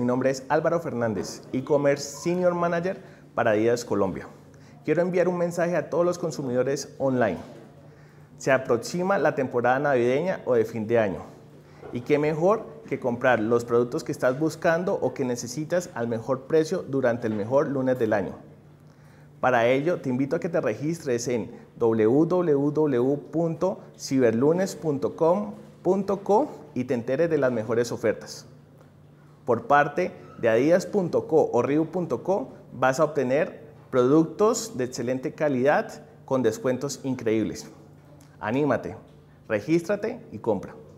mi nombre es Álvaro Fernández, e-commerce senior manager para Adidas Colombia. Quiero enviar un mensaje a todos los consumidores online. Se aproxima la temporada navideña o de fin de año. Y qué mejor que comprar los productos que estás buscando o que necesitas al mejor precio durante el mejor lunes del año. Para ello, te invito a que te registres en www.ciberlunes.com.co y te enteres de las mejores ofertas por parte de adidas.co o riu.co vas a obtener productos de excelente calidad con descuentos increíbles. Anímate, regístrate y compra.